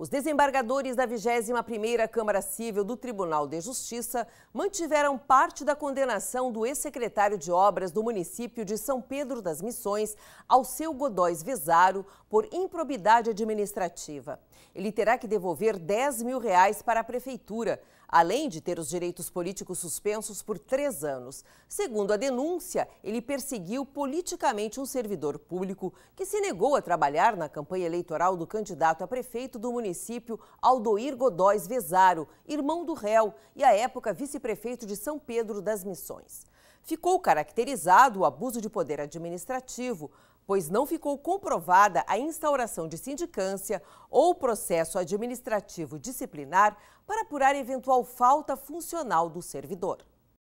Os desembargadores da 21ª Câmara Civil do Tribunal de Justiça mantiveram parte da condenação do ex-secretário de Obras do município de São Pedro das Missões, Alceu Godóis Vesaro por improbidade administrativa. Ele terá que devolver 10 mil reais para a prefeitura, além de ter os direitos políticos suspensos por três anos. Segundo a denúncia, ele perseguiu politicamente um servidor público que se negou a trabalhar na campanha eleitoral do candidato a prefeito do município município, Aldoir Godóis Vezaro, irmão do réu e à época vice-prefeito de São Pedro das Missões. Ficou caracterizado o abuso de poder administrativo, pois não ficou comprovada a instauração de sindicância ou processo administrativo disciplinar para apurar eventual falta funcional do servidor.